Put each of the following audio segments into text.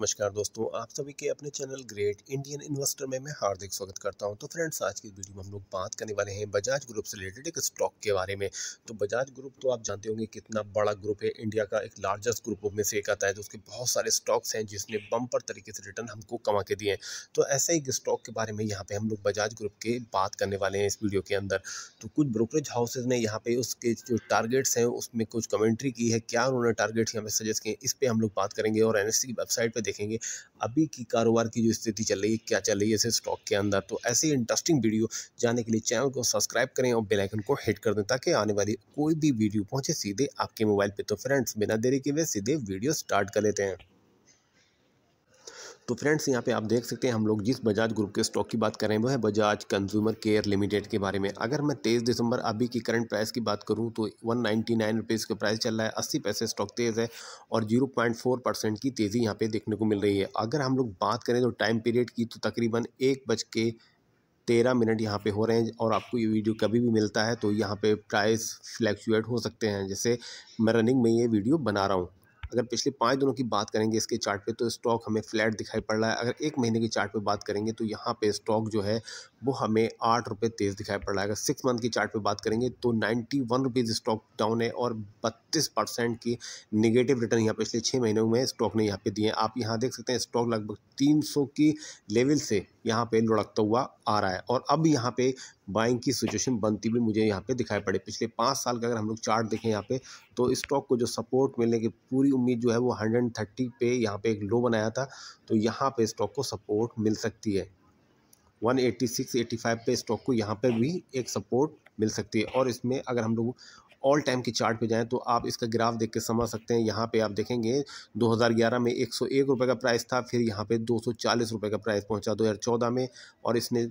नमस्कार दोस्तों आप सभी के अपने चैनल ग्रेट इंडियन इन्वेस्टर में मैं हार्दिक स्वागत करता हूं तो फ्रेंड्स आज की वीडियो में हम लोग बात करने वाले हैं बजाज ग्रुप से रिलेटेड एक स्टॉक के बारे में तो बजाज ग्रुप तो आप जानते होंगे कितना बड़ा ग्रुप है इंडिया का एक लार्जेस्ट ग्रुप में से एक आता है तो उसके बहुत सारे स्टॉक्स हैं जिसने बम्पर तरीके से रिटर्न हमको कमा के दिए हैं तो ऐसे एक स्टॉक के बारे में यहाँ पर हम लोग बजाज ग्रुप के बात करने वाले हैं इस वीडियो के अंदर तो कुछ ब्रोकरेज हाउसेज ने यहाँ पर उसके जो टारगेट्स हैं उसमें कुछ कमेंट्री की है क्या उन्होंने टारगेट्स यहाँ पर सजेस्ट किए इस पर हम लोग बात करेंगे और एन e की वेबसाइट पर देखेंगे अभी की कारोबार की जो स्थिति चल रही है क्या चल रही है इसे स्टॉक के अंदर तो ऐसे इंटरेस्टिंग वीडियो जाने के लिए चैनल को सब्सक्राइब करें और बेलाइकन को हिट कर दें ताकि आने वाली कोई भी वीडियो पहुँचे सीधे आपके मोबाइल पर तो फ्रेंड्स बिना देरी के वे सीधे वीडियो स्टार्ट कर लेते हैं तो फ्रेंड्स यहाँ पे आप देख सकते हैं हम लोग जिस बजाज ग्रुप के स्टॉक की बात करें वो है बजाज कंज्यूमर केयर लिमिटेड के बारे में अगर मैं तेईस दिसंबर अभी की करंट प्राइस की बात करूँ तो वन नाइन्टी नाइन रुपीज़ का प्राइस चल रहा है अस्सी पैसे स्टॉक तेज़ है और जीरो पॉइंट फोर परसेंट की तेज़ी यहाँ पर देखने को मिल रही है अगर हम लोग बात करें तो टाइम पीरियड की तो तकरीबन एक बज के तेरह मिनट यहाँ पे हो रहे हैं और आपको ये वीडियो कभी भी मिलता है तो यहाँ पे प्राइस फ्लैक्चुएट हो सकते हैं जैसे मैं रनिंग में ये वीडियो बना रहा हूँ अगर पिछले पाँच दिनों की बात करेंगे इसके चार्ट पे तो स्टॉक हमें फ्लैट दिखाई पड़ रहा है अगर एक महीने के चार्ट पे बात करेंगे तो यहाँ पे स्टॉक जो है वो हमें आठ रुपये तेज़ दिखाई पड़ रहा है अगर सिक्स मंथ की चार्ट पे बात करेंगे तो ninety one rupees stock down है और बत्तीस परसेंट की निगेटिव रिटर्न यहाँ पिछले छः महीनों में स्टॉक ने यहाँ पर दिए आप यहाँ देख सकते हैं स्टॉक लगभग तीन की लेवल से यहाँ पे लुढ़कता हुआ आ रहा है और अब यहाँ पे बाइंग की सिचुएशन बनती हुई मुझे यहाँ पे दिखाई पड़े पिछले पाँच साल का अगर हम लोग चार्ट देखें यहाँ पे तो स्टॉक को जो सपोर्ट मिलने की पूरी उम्मीद जो है वो हंड्रेड थर्टी पे यहाँ पे एक लो बनाया था तो यहाँ पे स्टॉक को सपोर्ट मिल सकती है एट्टी फाइव पे स्टॉक को यहाँ पे भी एक सपोर्ट मिल सकती है और इसमें अगर हम लोग ऑल टाइम के चार्ट पे जाएँ तो आप इसका ग्राफ देख के समझ सकते हैं यहाँ पे आप देखेंगे 2011 में एक सौ का प्राइस था फिर यहाँ पे दो रुपए का प्राइस पहुँचा 2014 में और इसने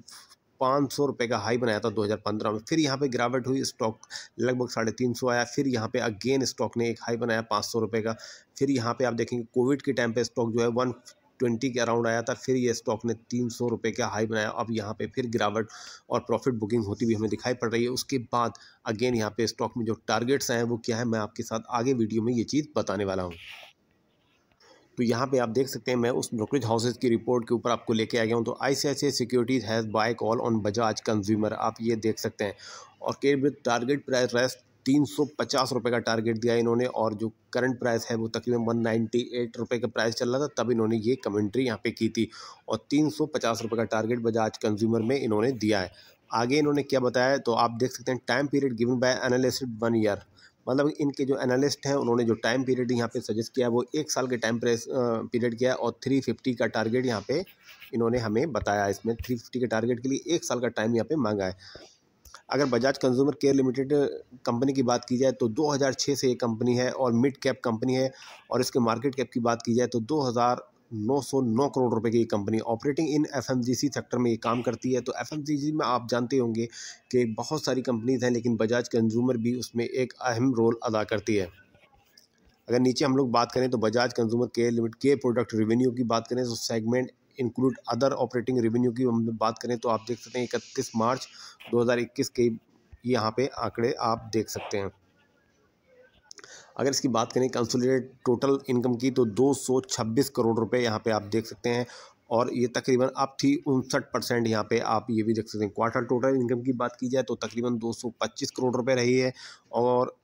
पाँच सौ रुपये का हाई बनाया था 2015 में फिर यहाँ पे गिरावट हुई स्टॉक लगभग साढ़े तीन सौ आया फिर यहाँ पे अगेन स्टॉक ने एक हाई बनाया पाँच सौ रुपये का फिर यहाँ पे आप देखेंगे कोविड के टाइम पे स्टॉक जो है वन ट्वेंटी के अराउंड आया था फिर ये स्टॉक ने तीन सौ रुपये का हाई बनाया अब यहाँ पे फिर गिरावट और प्रॉफिट बुकिंग होती हुई हमें दिखाई पड़ रही है उसके बाद अगेन यहाँ पे स्टॉक में जो टारगेट्स हैं वो क्या है मैं आपके साथ आगे वीडियो में ये चीज़ बताने वाला हूँ तो यहाँ पे आप देख सकते हैं मैं उस ब्रोकरेज हाउसेज की रिपोर्ट के ऊपर आपको लेके आ गया हूँ तो I C securities has buy call on Bajaj consumer आप ये देख सकते हैं और के विद टारगेट प्राइस रेस्ट तीन सौ पचास रुपये का टारगेट दिया इन्होंने और जो करंट प्राइस है वो तकरीबन वन नाइन्टी एट रुपये का प्राइस चल रहा था तब इन्होंने ये कमेंट्री यहाँ पे की थी और तीन सौ पचास रुपये का टारगेट बजाज कंज्यूमर में इन्होंने दिया है आगे इन्होंने क्या बताया तो आप देख सकते हैं time period given by analyst one year मतलब इनके जो एनालिस्ट हैं उन्होंने जो टाइम पीरियड यहाँ पे सजेस्ट किया वो एक साल के टाइम पीरियड किया और थ्री फिफ्टी का टारगेट यहाँ पे इन्होंने हमें बताया इसमें थ्री फिफ्टी के टारगेट के लिए एक साल का टाइम यहाँ पे मांगा है अगर Bajaj consumer care limited company की बात की जाए तो 2006 से ये कंपनी है और मिड कैप कंपनी है और इसके मार्केट कैप की बात की जाए तो 2909 करोड़ रुपए की company operating in FMCG sector में ये काम करती है तो एफएमजीसी में आप जानते होंगे कि बहुत सारी कंपनीज हैं लेकिन बजाज कंज्यूमर भी उसमें एक अहम रोल अदा करती है अगर नीचे हम लोग बात करें तो बजाज कंज्यूमर केयर लिमिट के प्रोडक्ट रिवेन्यू की बात करें तो segment include other operating revenue की हम बात करें तो आप देख सकते हैं इकतीस मार्च 2021 के यहाँ पे आंकड़े आप देख सकते हैं अगर इसकी बात करें कंसोलिडेट टोटल इनकम की तो 226 करोड़ रुपए यहाँ पे आप देख सकते हैं और ये तकरीबन अब थी उनसठ परसेंट यहाँ पे आप ये भी देख सकते हैं क्वार्टर टोटल इनकम की बात की जाए तो तकरीबन 225 करोड़ रुपए रही है और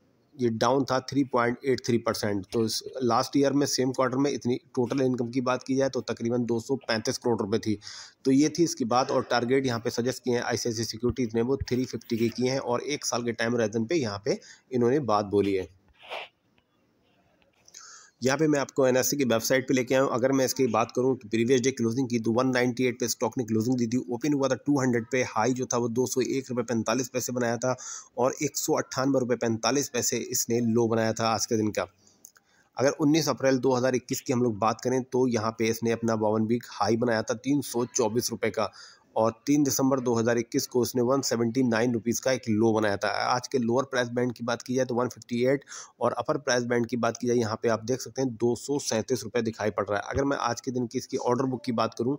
ये डाउन था 3.83 परसेंट तो लास्ट ईयर में सेम क्वार्टर में इतनी टोटल इनकम की बात की जाए तो तकरीबन 235 करोड़ रुपए थी तो ये थी इसकी बात और टारगेट यहाँ पे सजेस्ट किए हैं आई सिक्योरिटीज़ ने वो 350 के किए हैं और एक साल के टाइम रेजन पे यहाँ पे इन्होंने बात बोली है यहाँ पे मैं आपको एन की वेबसाइट पे लेके आया हूँ अगर मैं इसकी बात करूँ तो प्रीवियस डे क्लोजिंग की तो 198 पे स्टॉक ने क्लोजिंग दी थी ओपन हुआ था 200 पे हाई जो था वो दो सौ एक रुपये पैंतालीस पैसे बनाया था और एक सौ रुपये पैंतालीस पैसे इसने लो बनाया था आज के दिन का अगर 19 अप्रैल 2021 की हम लोग बात करें तो यहाँ पे इसने अपना बावन वीक हाई बनाया था तीन सौ चौबीस रुपये का और तीन दिसंबर 2021 को उसने वन सेवेंटी नाइन रुपीज़ का एक लो बनाया था आज के लोअर प्राइस बैंड की बात की जाए तो वन फिफ्टी एट और अपर प्राइस बैंड की बात की जाए यहाँ पे आप देख सकते हैं दो सौ सैंतीस दिखाई पड़ रहा है अगर मैं आज के दिन की इसकी ऑर्डर बुक की बात करूँ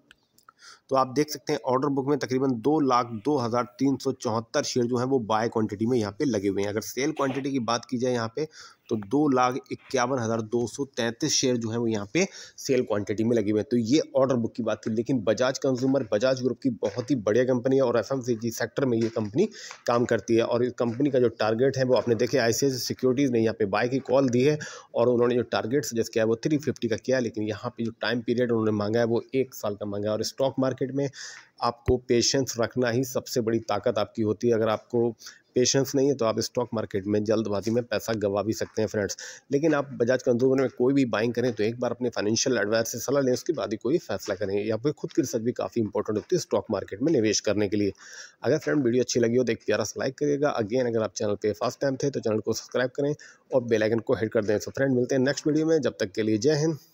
तो आप देख सकते हैं ऑर्डर बुक में तकरीबन दो लाख दो हज़ार तीन सौ चौहत्तर शेयर जो हैं वो बाय क्वांटिटी में यहाँ पे लगे हुए हैं अगर सेल क्वांटिटी की बात की जाए यहाँ पे तो दो लाख इक्यावन हज़ार दो सौ तैंतीस शेयर जो है वो यहाँ पे सेल क्वांटिटी में लगे हुए हैं तो ये ऑर्डर बुक की बात थी लेकिन बजाज कंज्यूमर बजाज ग्रुप की बहुत ही बढ़िया कंपनी है और एफ सेक्टर में ये कंपनी काम करती है और इस कंपनी का जो टारगेट है वो आपने देखे आई सिक्योरिटीज़ ने यहाँ पे बाय की कॉल दी है और उन्होंने जो टारगेट सजेस्ट किया है वो थ्री का किया लेकिन यहाँ पर जो टाइम पीरियड उन्होंने मांगा है वो एक साल का मांगा है और स्टॉक मार्केट में आपको पेशेंस रखना ही सबसे बड़ी ताकत आपकी होती है अगर आपको पेशेंस नहीं है तो आप स्टॉक मार्केट में जल्दबाजी में पैसा गंवा भी सकते हैं फ्रेंड्स लेकिन आप बजाज कंज्यूमर में कोई भी बाइंग करें तो एक बार अपने फाइनेंशियल एडवाइस से सलाह लें उसके बाद ही कोई फैसला करें या फिर खुद की रिसर्च भी काफ़ी इंपॉर्टेंट होती है स्टॉक मार्केट में निवेश करने के लिए अगर फ्रेंड वीडियो अच्छी लगी हो तो एक प्यारा सा लाइक करिएगा अगेन अगर आप चैनल पर फर्स्ट टाइम थे तो चैनल को सब्सक्राइब करें और बेलाइकन को हिट कर दें तो फ्रेंड मिलते हैं नेक्स्ट वीडियो में जब तक के लिए जय हिंद